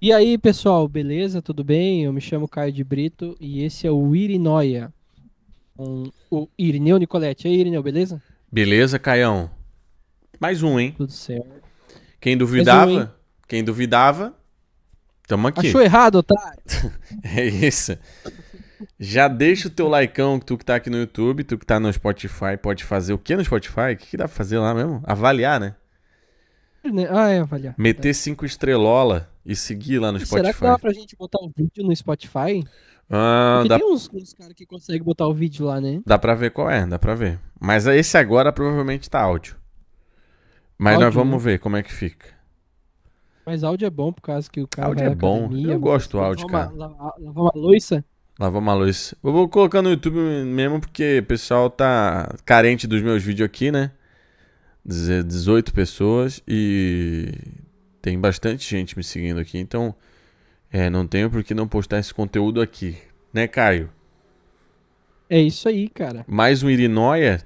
E aí, pessoal, beleza? Tudo bem? Eu me chamo Caio de Brito e esse é o Irinoia. Um, o Irineu Nicolete. E aí, Irineu, beleza? Beleza, Caião. Mais um, hein? Tudo certo. Quem duvidava? Um, quem duvidava? Tamo aqui. Achou errado, otário. é isso. Já deixa o teu likeão, tu que tá aqui no YouTube, tu que tá no Spotify, pode fazer o que no Spotify? O que, que dá pra fazer lá mesmo? Avaliar, né? né? Ah, é, avaliar. Meter é. cinco estrelola e seguir lá no Spotify. Será que dá pra gente botar um vídeo no Spotify? Ah, dá... tem uns, uns caras que conseguem botar o vídeo lá, né? Dá pra ver qual é, dá pra ver. Mas esse agora provavelmente tá áudio. Mas áudio, nós né? vamos né? ver como é que fica. Mas áudio é bom por causa que o cara. Áudio é bom. Academia, eu gosto do áudio, cara. lavar uma louça? Lavar uma louça. vou colocar no YouTube mesmo porque o pessoal tá carente dos meus vídeos aqui, né? 18 pessoas e tem bastante gente me seguindo aqui, então é, não tenho por que não postar esse conteúdo aqui, né, Caio? É isso aí, cara. Mais um Irinoia?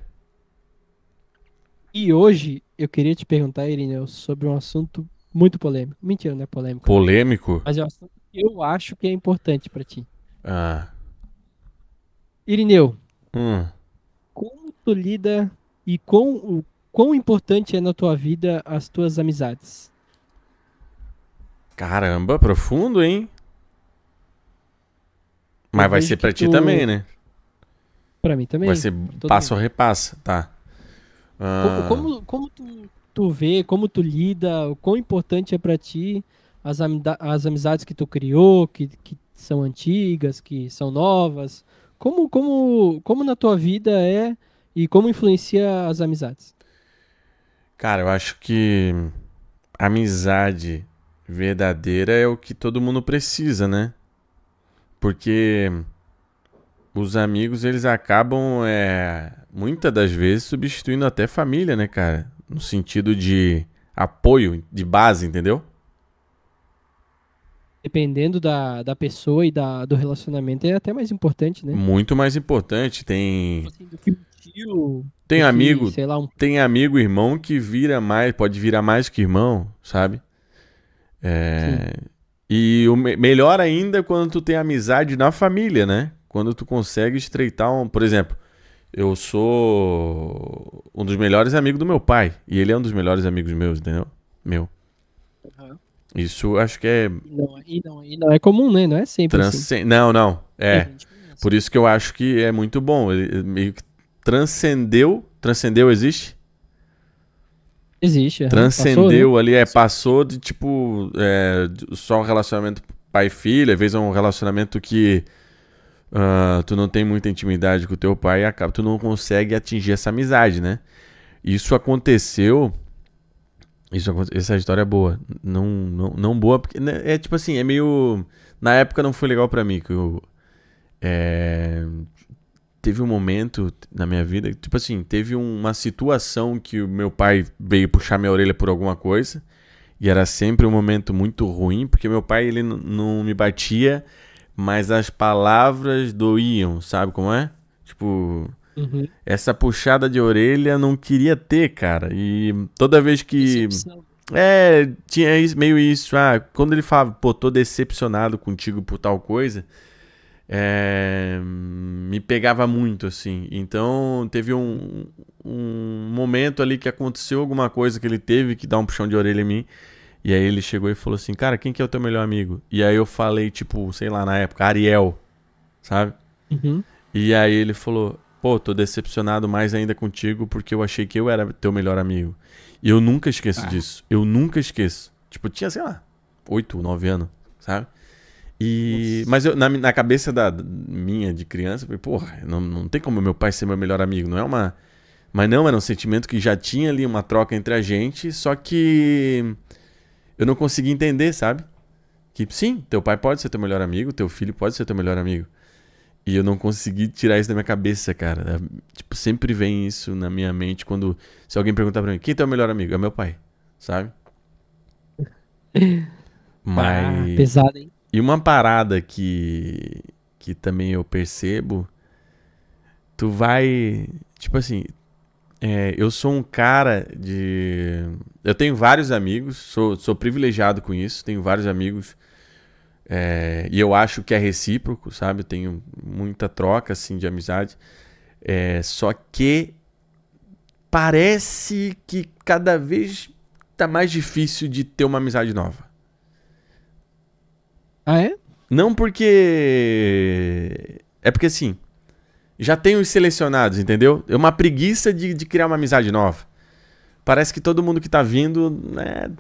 E hoje eu queria te perguntar, Irineu, sobre um assunto muito polêmico. Mentira, não é polêmico. Polêmico? Mas é um assunto que eu acho que é importante para ti. Ah. Irineu, hum. como tu lida e com o quão importante é na tua vida as tuas amizades? Caramba, profundo, hein? Mas Eu vai ser pra ti tu... também, né? Pra mim também. Vai ser passo a repassa, tá. Como, ah. como, como tu, tu, vê, como tu lida, o quão importante é pra ti as, as amizades que tu criou, que, que são antigas, que são novas? Como, como, como na tua vida é e como influencia as amizades? Cara, eu acho que amizade verdadeira é o que todo mundo precisa, né? Porque os amigos, eles acabam, é, muitas das vezes, substituindo até família, né, cara? No sentido de apoio, de base, entendeu? Dependendo da, da pessoa e da, do relacionamento, é até mais importante, né? Muito mais importante. Tem. Tipo assim, do que tio. Tem amigo, sei lá, um... tem amigo irmão que vira mais, pode virar mais que irmão, sabe? É... E o me melhor ainda é quando tu tem amizade na família, né? Quando tu consegue estreitar um, por exemplo, eu sou um dos melhores amigos do meu pai e ele é um dos melhores amigos meus, entendeu? Meu. Uhum. Isso acho que é. Não, e, não, e não é comum, né? Não é sempre. Assim. Não, não. É. é por assim. isso que eu acho que é muito bom. Ele meio que transcendeu. Transcendeu existe? Existe. É. Transcendeu passou, né? ali, é, passou de tipo. É, só um relacionamento pai-filha, às vezes é um relacionamento que. Uh, tu não tem muita intimidade com o teu pai e acaba, tu não consegue atingir essa amizade, né? Isso aconteceu. Isso, essa história é boa. Não, não, não boa, porque. Né, é tipo assim, é meio. Na época não foi legal para mim. Que eu, é, teve um momento na minha vida, tipo assim, teve uma situação que o meu pai veio puxar minha orelha por alguma coisa, e era sempre um momento muito ruim, porque meu pai ele não me batia, mas as palavras doíam, sabe como é? Tipo, uhum. essa puxada de orelha não queria ter, cara. E toda vez que é, tinha meio isso, ah, quando ele fala, pô, tô decepcionado contigo por tal coisa, é, me pegava muito, assim. Então teve um, um momento ali que aconteceu alguma coisa que ele teve que dar um puxão de orelha em mim. E aí ele chegou e falou assim, cara, quem que é o teu melhor amigo? E aí eu falei, tipo, sei lá, na época, Ariel, sabe? Uhum. E aí ele falou, pô, tô decepcionado mais ainda contigo porque eu achei que eu era teu melhor amigo. E eu nunca esqueço ah. disso. Eu nunca esqueço. Tipo, tinha, sei lá, oito, nove anos, sabe? E, mas eu, na, na cabeça da minha de criança, eu falei, porra, não, não tem como meu pai ser meu melhor amigo, não é uma. Mas não, era um sentimento que já tinha ali uma troca entre a gente, só que eu não consegui entender, sabe? Que sim, teu pai pode ser teu melhor amigo, teu filho pode ser teu melhor amigo. E eu não consegui tirar isso da minha cabeça, cara. É, tipo, sempre vem isso na minha mente quando. Se alguém perguntar pra mim, quem é teu melhor amigo? É meu pai, sabe? Mas. Ah, pesado, hein? E uma parada que, que também eu percebo, tu vai. Tipo assim, é, eu sou um cara de. Eu tenho vários amigos, sou, sou privilegiado com isso, tenho vários amigos. É, e eu acho que é recíproco, sabe? Eu tenho muita troca assim de amizade. É, só que parece que cada vez tá mais difícil de ter uma amizade nova. Ah, é? Não porque. É porque assim. Já tem os selecionados, entendeu? É uma preguiça de, de criar uma amizade nova. Parece que todo mundo que tá vindo. Né,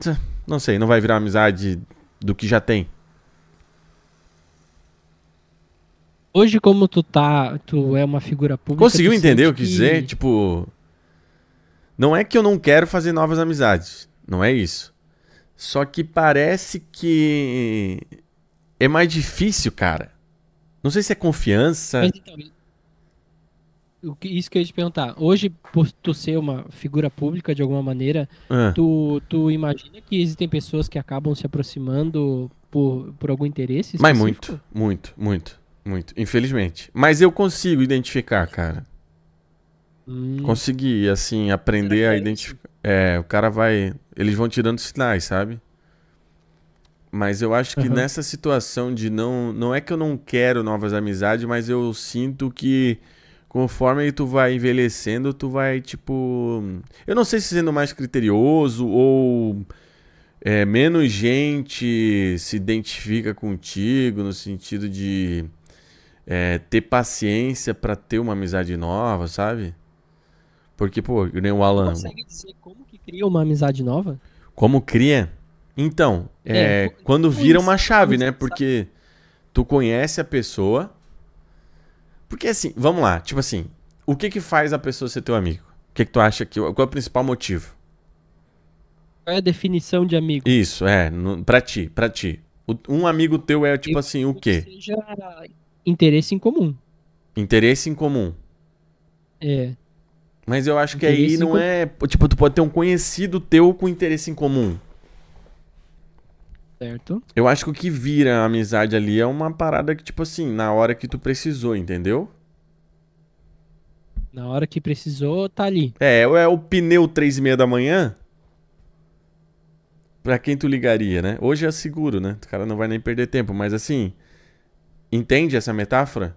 não sei, não vai virar amizade do que já tem. Hoje, como tu tá. Tu é uma figura pública. Conseguiu entender o que, que dizer? Tipo. Não é que eu não quero fazer novas amizades. Não é isso. Só que parece que é mais difícil, cara. Não sei se é confiança. Mas então, isso que eu ia te perguntar. Hoje, por tu ser uma figura pública de alguma maneira, ah. tu, tu imagina que existem pessoas que acabam se aproximando por, por algum interesse? Específico? Mas muito, muito, muito, muito. Infelizmente. Mas eu consigo identificar, cara. Hum. Consegui, assim, aprender a é identificar. É, o cara vai. Eles vão tirando sinais, sabe? Mas eu acho que uhum. nessa situação de não. Não é que eu não quero novas amizades, mas eu sinto que conforme tu vai envelhecendo, tu vai, tipo. Eu não sei se sendo mais criterioso ou é, menos gente se identifica contigo no sentido de é, ter paciência para ter uma amizade nova, sabe? Porque, pô, nem o Alan. Você consegue dizer como que cria uma amizade nova? Como cria? Então, é, é, quando vira uma chave, né? Porque tu conhece a pessoa. Porque assim, vamos lá, tipo assim, o que que faz a pessoa ser teu amigo? O que que tu acha que qual é o principal motivo? Qual é a definição de amigo? Isso, é, no, pra ti, pra ti. O, um amigo teu é tipo Eu assim, o quê? Seja interesse em comum. Interesse em comum. É. Mas eu acho que interesse aí não é. Tipo, tu pode ter um conhecido teu com interesse em comum. Certo. Eu acho que o que vira a amizade ali é uma parada que, tipo assim, na hora que tu precisou, entendeu? Na hora que precisou, tá ali. É, é, é o pneu três e meia da manhã. Pra quem tu ligaria, né? Hoje é seguro, né? O cara não vai nem perder tempo, mas assim. Entende essa metáfora?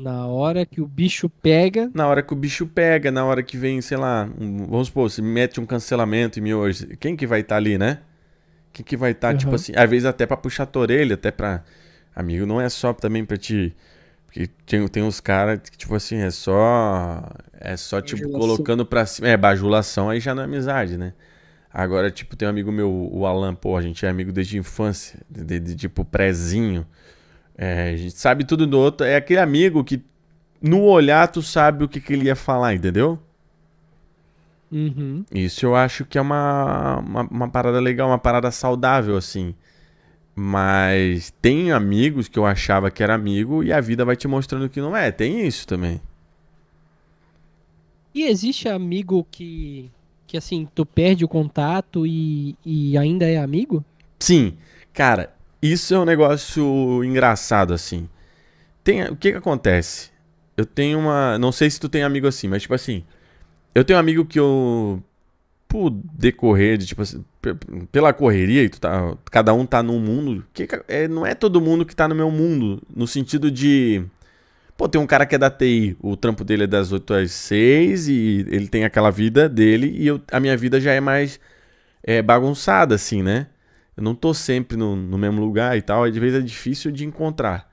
Na hora que o bicho pega. Na hora que o bicho pega, na hora que vem, sei lá, um, vamos supor, se mete um cancelamento em me hoje. Quem que vai estar tá ali, né? que, que vai estar, tá, uhum. tipo assim, às vezes até pra puxar a tua orelha, até pra. Amigo, não é só também pra te. Porque tem, tem uns caras que, tipo assim, é só. É só, tipo, bajulação. colocando pra cima. É, bajulação aí já não é amizade, né? Agora, tipo, tem um amigo meu, o Alan, pô, a gente é amigo desde infância, de, de, de tipo, prezinho. É, a gente sabe tudo do outro. É aquele amigo que, no olhar, tu sabe o que, que ele ia falar, entendeu? Uhum. Isso eu acho que é uma, uma, uma, parada legal, uma parada saudável, assim. Mas tem amigos que eu achava que era amigo e a vida vai te mostrando que não é. Tem isso também. E existe amigo que, que assim, tu perde o contato e, e ainda é amigo? Sim. Cara, isso é um negócio engraçado, assim. Tem, o que que acontece? Eu tenho uma... Não sei se tu tem amigo assim, mas tipo assim... Eu tenho um amigo que eu. Por decorrer de, tipo assim, pela correria, e tu tá, cada um tá num mundo. Que é, não é todo mundo que tá no meu mundo. No sentido de. Pô, tem um cara que é da TI, o trampo dele é das 8 às 6 e ele tem aquela vida dele e eu, a minha vida já é mais é, bagunçada, assim, né? Eu não tô sempre no, no mesmo lugar e tal, às vezes é difícil de encontrar.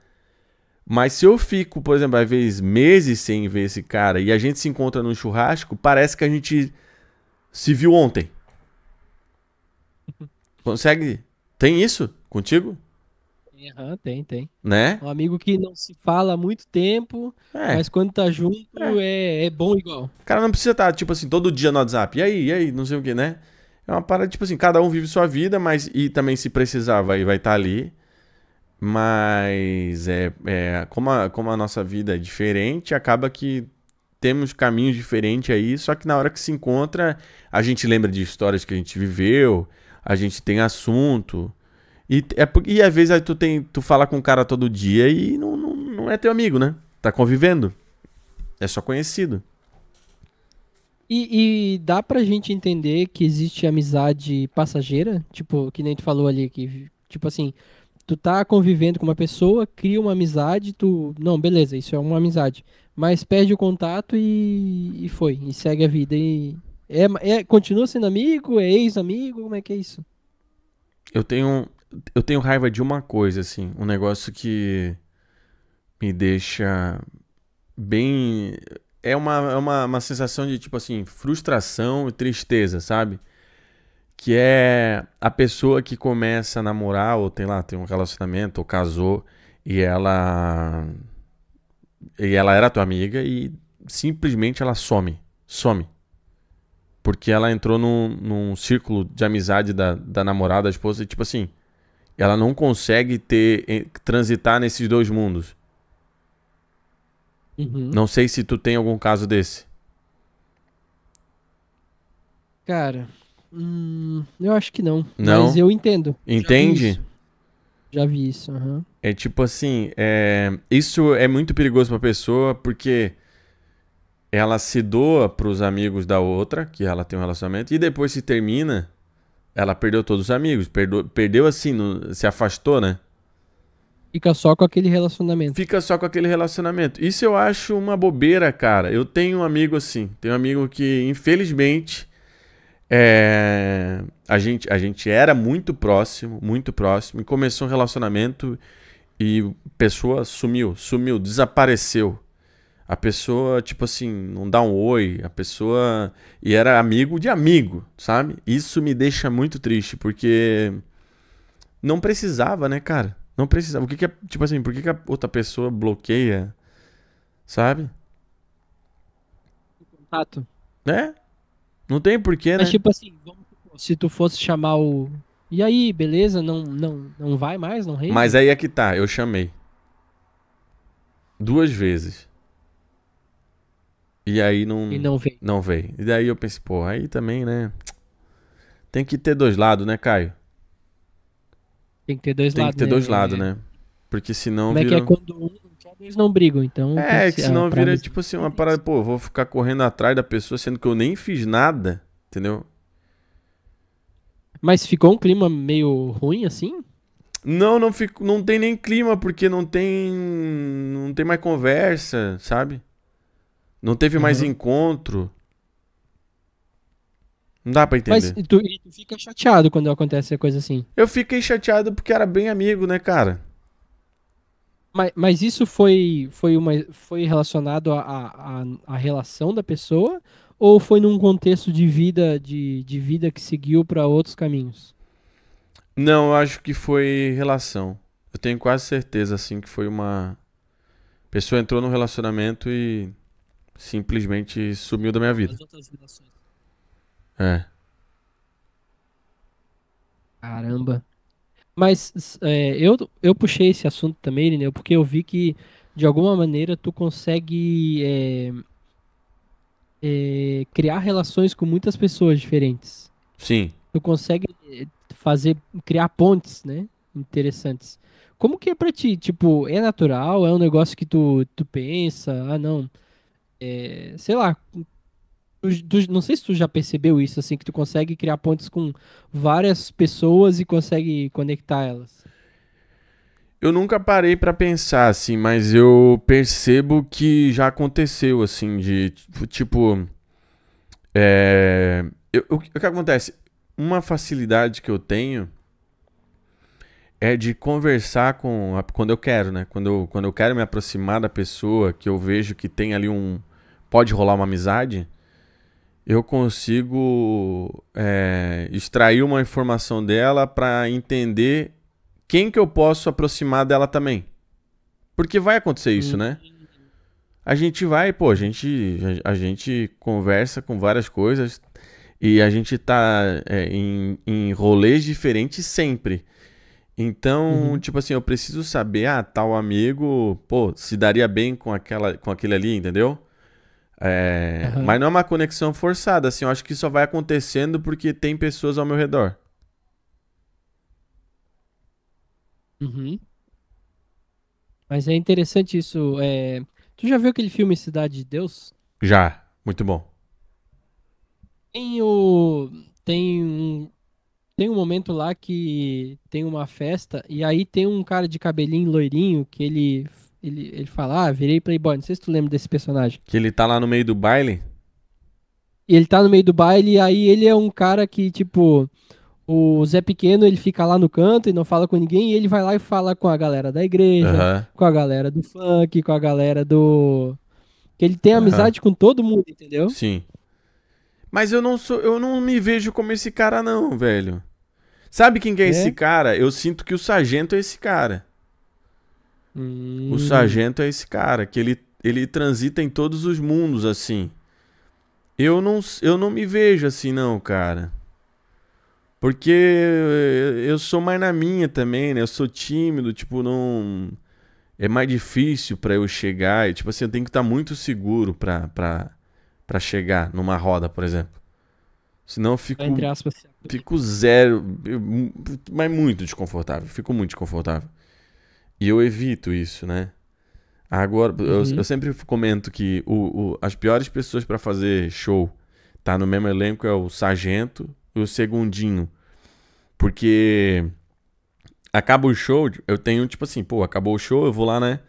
Mas se eu fico, por exemplo, às vezes meses sem ver esse cara e a gente se encontra num churrasco, parece que a gente se viu ontem. Consegue? Tem isso contigo? Uhum, tem, tem. Né? Um amigo que não se fala há muito tempo, é. mas quando tá junto é. É, é bom igual. Cara, não precisa estar, tá, tipo assim, todo dia no WhatsApp. E aí, e aí, não sei o que, né? É uma parada, tipo assim, cada um vive sua vida, mas e também se precisar, vai estar vai estar tá ali. Mas é, é, como, a, como a nossa vida é diferente, acaba que temos caminhos diferentes aí, só que na hora que se encontra, a gente lembra de histórias que a gente viveu, a gente tem assunto. E, é, e às vezes aí tu, tem, tu fala com o cara todo dia e não, não, não é teu amigo, né? Tá convivendo. É só conhecido. E, e dá pra gente entender que existe amizade passageira? Tipo, que nem tu falou ali, que, tipo assim, tu tá convivendo com uma pessoa, cria uma amizade, tu. Não, beleza, isso é uma amizade. Mas perde o contato e, e foi. E segue a vida. E. É, é, continua sendo amigo? É ex-amigo? Como é que é isso? Eu tenho. Eu tenho raiva de uma coisa, assim. Um negócio que me deixa bem. É uma, é uma, uma sensação de, tipo assim, frustração e tristeza, sabe? que é a pessoa que começa a namorar ou tem lá tem um relacionamento ou casou e ela e ela era tua amiga e simplesmente ela some, some. Porque ela entrou num, num círculo de amizade da, da namorada, da esposa, e tipo assim, ela não consegue ter eh, transitar nesses dois mundos. Uhum. Não sei se tu tem algum caso desse. Cara, Hum, eu acho que não. Não? Mas eu entendo. Entende? Já vi isso. Já vi isso uhum. É tipo assim, é... isso é muito perigoso pra pessoa porque ela se doa pros amigos da outra, que ela tem um relacionamento, e depois se termina, ela perdeu todos os amigos. Perdeu, perdeu assim, no... se afastou, né? Fica só com aquele relacionamento. Fica só com aquele relacionamento. Isso eu acho uma bobeira, cara. Eu tenho um amigo assim. Tenho um amigo que, infelizmente, é, a, gente, a gente era muito próximo, muito próximo, e começou um relacionamento e a pessoa sumiu, sumiu, desapareceu. A pessoa, tipo assim, não dá um oi, a pessoa. E era amigo de amigo, sabe? Isso me deixa muito triste, porque não precisava, né, cara? Não precisava. O que, que é, tipo assim, por que, que a outra pessoa bloqueia, sabe? Contato. Né? Não tem porquê, né? Mas tipo assim, se tu fosse chamar o. E aí, beleza? Não, não, não vai mais, não rei? Mas aí é que tá, eu chamei. Duas vezes. E aí não. E não veio. Não veio. E daí eu pensei, pô, aí também, né? Tem que ter dois lados, né, Caio? Tem que ter dois lados. Tem que ter né? dois lados, né? né? Porque senão. Como vira... é que é quando um eles não brigam, então. É, que senão vira tipo assim, uma parada, pô, vou ficar correndo atrás da pessoa sendo que eu nem fiz nada, entendeu? Mas ficou um clima meio ruim assim? Não, não fico, não tem nem clima porque não tem não tem mais conversa, sabe? Não teve mais uhum. encontro. Não dá pra entender. Mas tu, tu fica chateado quando acontece coisa assim? Eu fiquei chateado porque era bem amigo, né, cara? Mas, mas isso foi, foi, uma, foi relacionado à relação da pessoa ou foi num contexto de vida de, de vida que seguiu para outros caminhos? Não, eu acho que foi relação. Eu tenho quase certeza assim que foi uma a pessoa entrou num relacionamento e simplesmente sumiu da minha vida. As outras relações. É. Mas é, eu, eu puxei esse assunto também, né? porque eu vi que, de alguma maneira, tu consegue é, é, criar relações com muitas pessoas diferentes. Sim. Tu consegue é, fazer, criar pontes, né? Interessantes. Como que é pra ti? Tipo, é natural? É um negócio que tu, tu pensa? Ah, não. É, sei lá, tu, não sei se tu já percebeu isso, assim, que tu consegue criar pontes com várias pessoas e consegue conectar elas. Eu nunca parei para pensar, assim, mas eu percebo que já aconteceu, assim, de tipo. tipo é, eu, o, que acontece? Uma facilidade que eu tenho é de conversar com. A, quando eu quero, né? Quando eu, quando eu quero me aproximar da pessoa que eu vejo que tem ali um. Pode rolar uma amizade eu consigo é, extrair uma informação dela para entender quem que eu posso aproximar dela também. Porque vai acontecer isso, né? A gente vai, pô, a gente, a, gente conversa com várias coisas e a gente tá é, em, em rolês diferentes sempre. Então, uhum. tipo assim, eu preciso saber, ah, tal amigo, pô, se daria bem com aquela, com aquele ali, entendeu? É, uhum. Mas não é uma conexão forçada, assim, eu acho que só vai acontecendo porque tem pessoas ao meu redor. Uhum. Mas é interessante isso. É... Tu já viu aquele filme Cidade de Deus? Já, muito bom. Tem o. Tem um. Tem um momento lá que tem uma festa e aí tem um cara de cabelinho loirinho que ele ele, ele fala, ah, virei playboy. Não sei se tu lembra desse personagem. Que ele tá lá no meio do baile? E ele tá no meio do baile e aí ele é um cara que, tipo... O Zé Pequeno, ele fica lá no canto e não fala com ninguém, e ele vai lá e fala com a galera da igreja, uhum. com a galera do funk, com a galera do... Que ele tem amizade com todo mundo, entendeu? Sim. Mas eu não sou, eu não me vejo como esse cara não, velho. Sabe quem que é, é, esse cara? Eu sinto que o sargento é esse cara. Hum. O sargento é esse cara, que ele, ele transita em todos os mundos, assim. Eu não, eu não me vejo assim, não, cara. Porque eu sou mais na minha também, né? Eu sou tímido, tipo, não. É mais difícil para eu chegar. E, tipo assim, eu tenho que estar tá muito seguro pra, pra, pra chegar numa roda, por exemplo. Senão eu fico. Entre aspas, fico zero. mas muito desconfortável. Fico muito desconfortável. E eu evito isso, né? Agora, uhum. eu, eu, uhum. sempre comento que o, o as piores pessoas para fazer show tá no mesmo elenco é o Sargento e o Segundinho. Porque acaba o show, eu tenho tipo assim, pô, acabou o show, eu vou lá, né?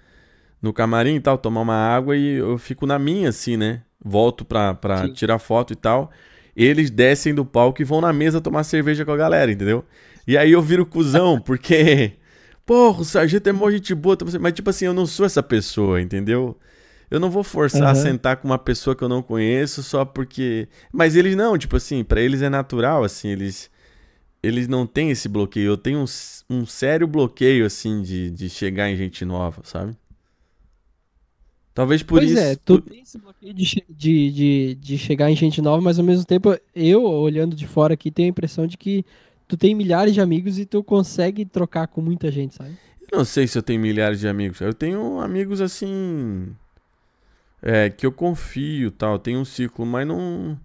No camarim e tal, tomar uma água e eu fico na minha, assim, né? Volto pra, pra tirar foto e tal. Eles descem do palco e vão na mesa tomar cerveja com a galera, entendeu? E aí eu viro cuzão, porque porra, o sargento é mó gente boa, tá mas tipo assim, eu não sou essa pessoa, entendeu? Eu não vou forçar uhum. a sentar com uma pessoa que eu não conheço só porque. Mas eles não, tipo assim, para eles é natural, assim, eles eles não têm esse bloqueio. Eu tenho um, um sério bloqueio, assim, de, de chegar em gente nova, sabe? Talvez por pois é, isso. Pois é, tu por... tem esse bloqueio de, de, de, de chegar em gente nova, mas ao mesmo tempo, eu, olhando de fora aqui, tenho a impressão de que tu tem milhares de amigos e tu consegue trocar com muita gente, sabe? Eu não sei se eu tenho milhares de amigos. Eu tenho amigos assim. É, que eu confio tal. tenho um ciclo, mas não.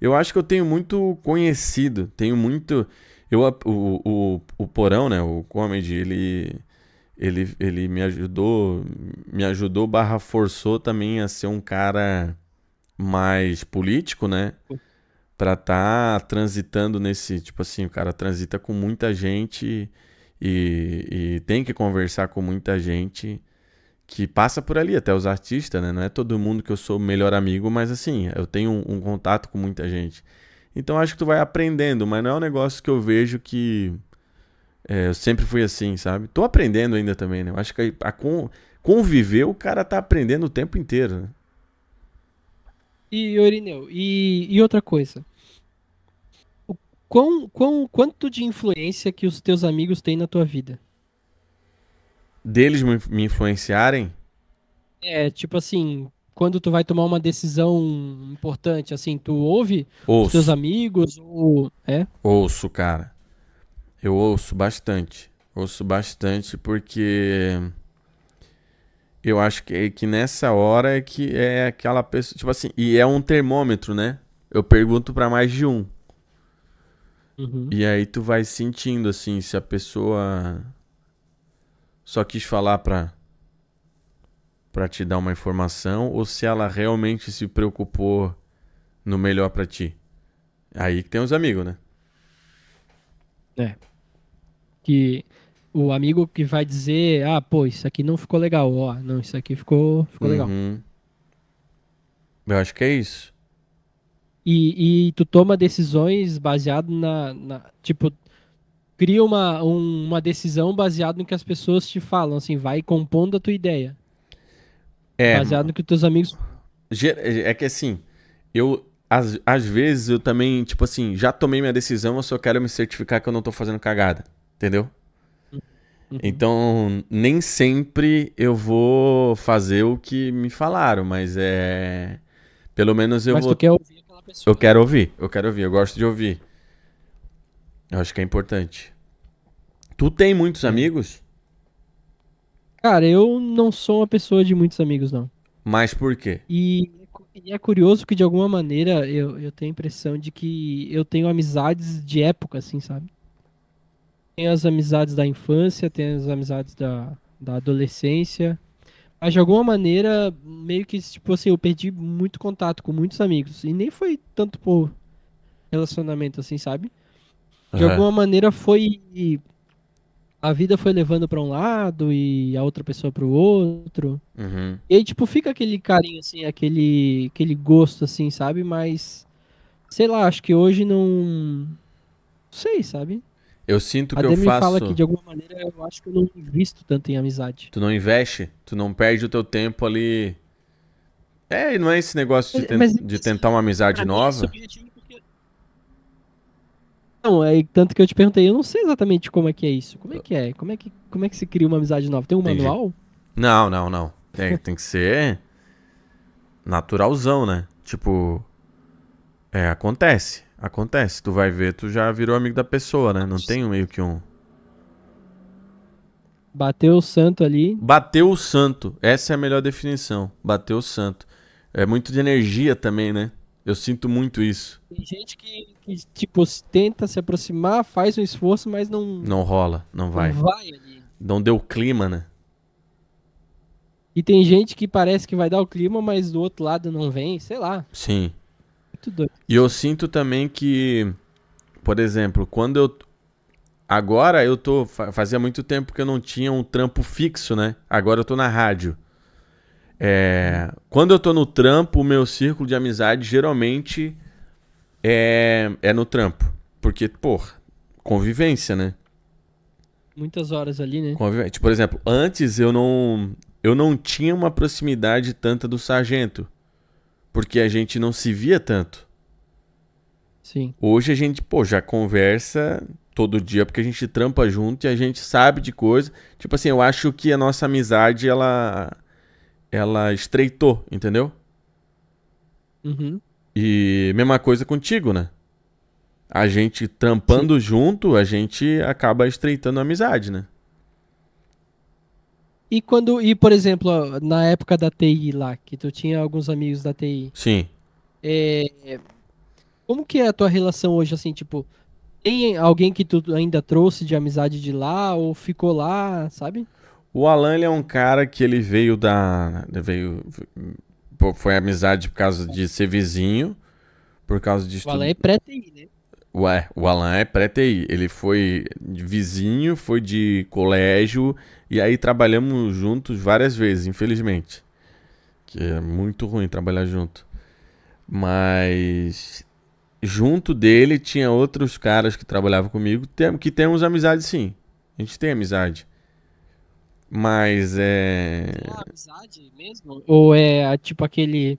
Eu acho que eu tenho muito conhecido. Tenho muito. Eu, o, o, o Porão, né? O Comedy, ele. Ele, ele me ajudou, me ajudou, barra forçou também a ser um cara mais político, né? para estar tá transitando nesse, tipo assim, o cara transita com muita gente e, e, tem que conversar com muita gente que passa por ali, até os artistas, né? Não é todo mundo que eu sou melhor amigo, mas assim, eu tenho um, um contato com muita gente. Então acho que tu vai aprendendo, mas não é um negócio que eu vejo que é, eu sempre fui assim, sabe? Tô aprendendo ainda também, né? Eu acho que a con conviver o cara tá aprendendo o tempo inteiro, né? E, Orineu, e, e outra coisa quão, quão, quanto de influência que os teus amigos têm na tua vida? Deles me influenciarem? É, tipo assim, quando tu vai tomar uma decisão importante, assim, tu ouve ouço. os teus amigos ou... É? Ouço, cara. Eu ouço bastante. Ouço bastante porque eu acho que, que nessa hora é que é aquela pessoa, tipo assim, e é um termômetro, né? Eu pergunto para mais de um. Uhum. E aí tu vai sentindo, assim, se a pessoa só quis falar pra, pra te dar uma informação ou se ela realmente se preocupou no melhor para ti. Aí que tem os amigos, né? É. Que o amigo que vai dizer, ah, pô, isso aqui não ficou legal, ó, não, isso aqui ficou, ficou uhum. legal. Eu acho que é isso. E, e tu toma decisões baseado na, na tipo, cria uma, um, uma decisão baseada no que as pessoas te falam, assim, vai compondo a tua ideia. É. Baseado no que teus amigos. É que assim, eu. Às, às vezes eu também, tipo assim, já tomei minha decisão, eu só quero me certificar que eu não tô fazendo cagada. Entendeu? Uhum. Então, nem sempre eu vou fazer o que me falaram, mas é. Pelo menos eu mas vou. Tu quer ouvir pessoa. Eu quero ouvir, eu quero ouvir, eu gosto de ouvir. Eu acho que é importante. Tu tem muitos amigos? Cara, eu não sou uma pessoa de muitos amigos, não. Mas por quê? E, e é curioso que, de alguma maneira, eu, eu tenho a impressão de que eu tenho amizades de época, assim, sabe? Tenho as amizades da infância, tenho as amizades da, da adolescência, mas de alguma maneira, meio que, tipo assim, eu perdi muito contato com muitos amigos. E nem foi tanto por relacionamento, assim, sabe? De uhum. alguma maneira foi. A vida foi levando para um lado e a outra pessoa para o outro. Uhum. E aí, tipo, fica aquele carinho, assim, aquele, aquele gosto, assim, sabe? Mas. Sei lá, acho que hoje não. Não sei, sabe? Eu sinto que eu faço. A fala que de alguma maneira eu acho que eu não invisto tanto em amizade. Tu não investe, tu não perde o teu tempo ali. É, e não é esse negócio mas, de, ten... mas, de tentar uma amizade nova. É não, é tanto que eu te perguntei, eu não sei exatamente como é que é isso. Como é que é? Como é que, como é que se cria uma amizade nova? Tem um Entendi. manual? Não, não, não. Tem, tem que ser naturalzão, né? Tipo, é, acontece. Acontece, tu vai ver, tu já virou amigo da pessoa, né? Não tem meio que um. Bateu o santo ali. Bateu o santo. Essa é a melhor definição. Bateu o santo. É muito de energia também, né? Eu sinto muito isso. Tem gente que, que tipo, tenta se aproximar, faz um esforço, mas não. Não rola, não vai. Não vai ali. Não deu clima, né? E tem gente que parece que vai dar o clima, mas do outro lado não vem, sei lá. Sim. Muito doido. E eu sinto também que, por exemplo, quando eu. Agora eu tô. Fazia muito tempo que eu não tinha um trampo fixo, né? Agora eu tô na rádio. É... Quando eu tô no trampo, o meu círculo de amizade geralmente é, é no trampo. Porque, pô, convivência, né? Muitas horas ali, né? Convivência. Tipo, por exemplo, antes eu não. Eu não tinha uma proximidade tanta do sargento. Porque a gente não se via tanto. Sim. Hoje a gente, pô, já conversa todo dia porque a gente trampa junto e a gente sabe de coisa. Tipo assim, eu acho que a nossa amizade ela ela estreitou, entendeu? Uhum. E mesma coisa contigo, né? A gente trampando Sim. junto, a gente acaba estreitando a amizade, né? E quando, e por exemplo, na época da TI lá, que tu tinha alguns amigos da TI. Sim. É, como que é a tua relação hoje, assim, tipo, tem alguém que tu ainda trouxe de amizade de lá ou ficou lá, sabe? O Alan é um cara que ele veio da. Veio, foi amizade por causa de ser vizinho, por causa de. O Alan é pré-TI, né? Ué, o Alan é pré-TI. Ele foi vizinho, foi de colégio e aí trabalhamos juntos várias vezes, infelizmente. Que é muito ruim trabalhar junto. Mas junto dele tinha outros caras que trabalhavam comigo que temos amizade sim. A gente tem amizade. Mas é. É amizade mesmo? Ou é tipo aquele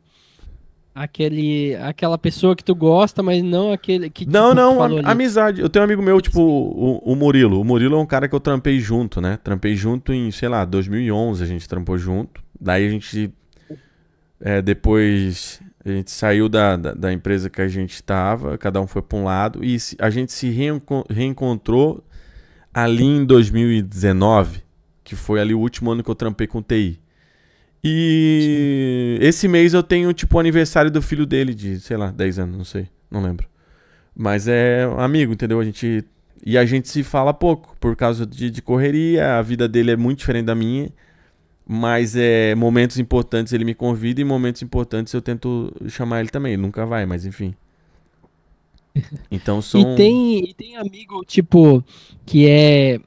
aquele aquela pessoa que tu gosta, mas não aquele que Não, tipo, não, amizade. Eu tenho um amigo meu, tipo o, o, Murilo. O Murilo é um cara que eu trampei junto, né? Trampei junto em, sei lá, 2011 a gente trampou junto. Daí a gente é, depois a gente saiu da, da, da empresa que a gente estava, cada um foi para um lado e a gente se reenco reencontrou ali em 2019, que foi ali o último ano que eu trampei com TI. E Sim. esse mês eu tenho, tipo, o aniversário do filho dele, de, sei lá, 10 anos, não sei, não lembro. Mas é amigo, entendeu? A gente. E a gente se fala pouco, por causa de, de correria, a vida dele é muito diferente da minha. Mas é momentos importantes ele me convida e momentos importantes eu tento chamar ele também. Ele nunca vai, mas enfim. Então são. E tem, e tem amigo, tipo, que é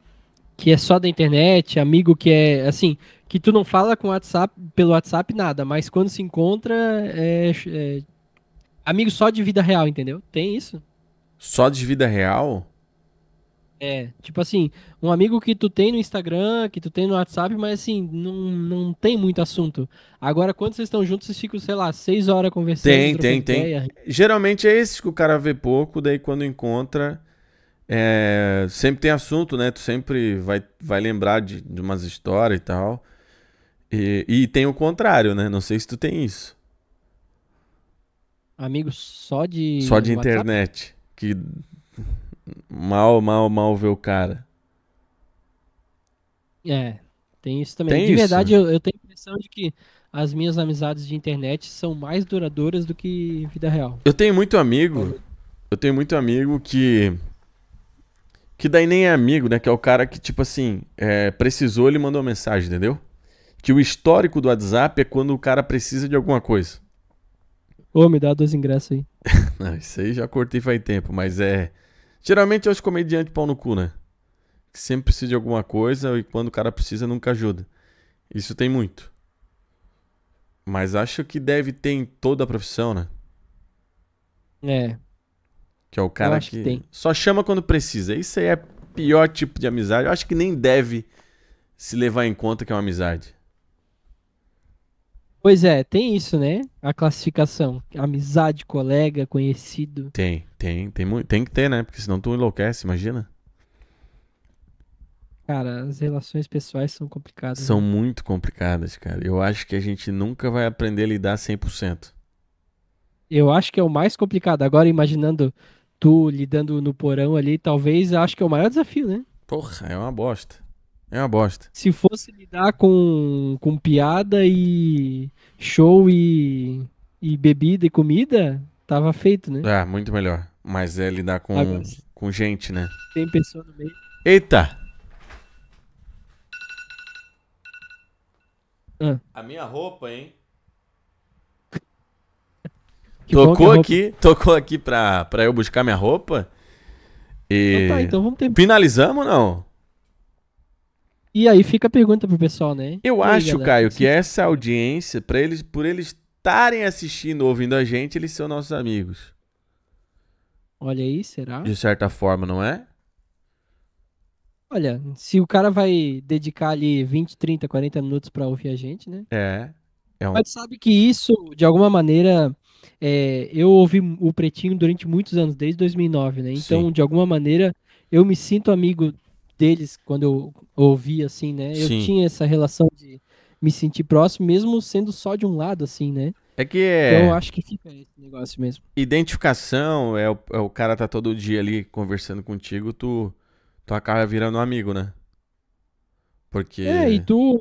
que é só da internet, amigo que é assim, que tu não fala com WhatsApp pelo WhatsApp nada, mas quando se encontra é, é amigo só de vida real, entendeu? Tem isso? Só de vida real? É, tipo assim, um amigo que tu tem no Instagram, que tu tem no WhatsApp, mas assim, não, não tem muito assunto. Agora, quando vocês estão juntos, vocês ficam, sei lá, seis horas conversando. Tem, tem, tem. Geralmente é esse que o cara vê pouco, daí quando encontra, é, sempre tem assunto, né? Tu sempre vai, vai lembrar de, de umas histórias e tal. E, e tem o contrário, né? Não sei se tu tem isso. Amigos só de. Só de WhatsApp? internet. Que mal, mal, mal vê o cara. É, tem isso também. Tem de verdade, eu, eu, tenho a impressão de que as minhas amizades de internet são mais duradouras do que vida real. Eu tenho muito amigo. Eu tenho muito amigo que que daí nem é amigo, né? Que é o cara que, tipo assim, é, precisou, ele mandou uma mensagem, entendeu? Que o histórico do WhatsApp é quando o cara precisa de alguma coisa. Ô, me dá dois ingressos aí. Não, isso aí já cortei faz tempo, mas é. Geralmente é os comediantes pau no cu, né? Que sempre precisa de alguma coisa e quando o cara precisa nunca ajuda. Isso tem muito. Mas acho que deve ter em toda a profissão, né? É, que é o cara que, que só chama quando precisa. Isso aí é pior tipo de amizade. Eu acho que nem deve se levar em conta que é uma amizade. Pois é, tem isso, né? A classificação. Amizade, colega, conhecido. Tem, tem, tem muito. Tem que ter, né? Porque senão tu enlouquece, imagina. Cara, as relações pessoais são complicadas. São né? muito complicadas, cara. Eu acho que a gente nunca vai aprender a lidar 100%. Eu acho que é o mais complicado. Agora, imaginando tu lidando no porão ali, talvez acho que é o maior desafio, né? Porra, é uma bosta. É uma bosta. Se fosse lidar com, com piada e show e, e bebida e comida, tava feito, né? Ah, muito melhor. Mas é lidar com, Agora, com gente, né? Tem pessoa no meio. Eita! Ah. A minha roupa, hein? Que tocou aqui, tocou aqui pra, pra eu buscar minha roupa. E. Então tá, então vamos ter. Finalizamos ou não? E aí fica a pergunta pro pessoal, né? Eu acho, Caio, que essa audiência, pra eles, por eles estarem assistindo, ouvindo a gente, eles são nossos amigos. Olha aí, será? De certa forma, não é? Olha, se o cara vai dedicar ali 20, 30, 40 minutos para ouvir a gente, né? É. é um... Mas sabe que isso, de alguma maneira, é, eu ouvi o Pretinho durante muitos anos, desde 2009, né? Então, Sim. de alguma maneira, eu me sinto amigo deles quando eu ouvi, assim, né? Eu Sim. tinha essa relação de me sentir próximo, mesmo sendo só de um lado, assim, né? É que é. Então, eu acho que fica esse negócio mesmo. Identificação é o, é o cara tá todo dia ali conversando contigo, tu, tu acaba virando amigo, né? Porque. É, e tu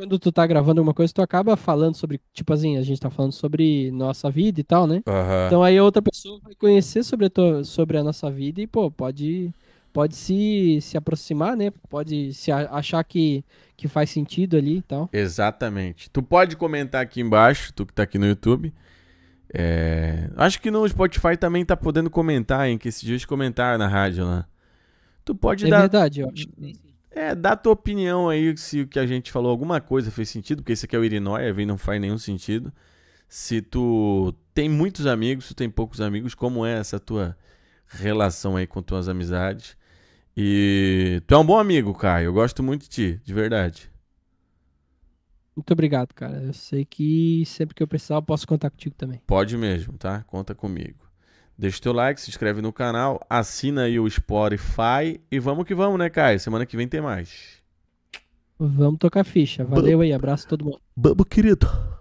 quando tu tá gravando alguma coisa, tu acaba falando sobre, tipo assim, a gente tá falando sobre nossa vida e tal, né? Uhum. Então aí outra pessoa vai conhecer sobre a, tua, sobre a nossa vida e, pô, pode, pode se, se aproximar, né? Pode se achar que, que faz sentido ali e tal. Exatamente. Tu pode comentar aqui embaixo, tu que tá aqui no YouTube. É... Acho que no Spotify também tá podendo comentar, hein? Que esses dias comentaram na rádio lá. Né? Tu pode é dar. É verdade, eu acho que tem é, dá a tua opinião aí se o que a gente falou alguma coisa fez sentido, porque esse aqui é o Irinoia, vem não faz nenhum sentido. Se tu tem muitos amigos, se tu tem poucos amigos, como é essa tua relação aí com tuas amizades? E tu é um bom amigo, Caio. Eu gosto muito de ti, de verdade. Muito obrigado, cara. Eu sei que sempre que eu precisar eu posso contar contigo também. Pode mesmo, tá? Conta comigo. Deixa teu like, se inscreve no canal, assina aí o Spotify e vamos que vamos, né, Caio? Semana que vem tem mais. Vamos tocar ficha. Valeu aí, abraço a todo mundo. Vamos, querido.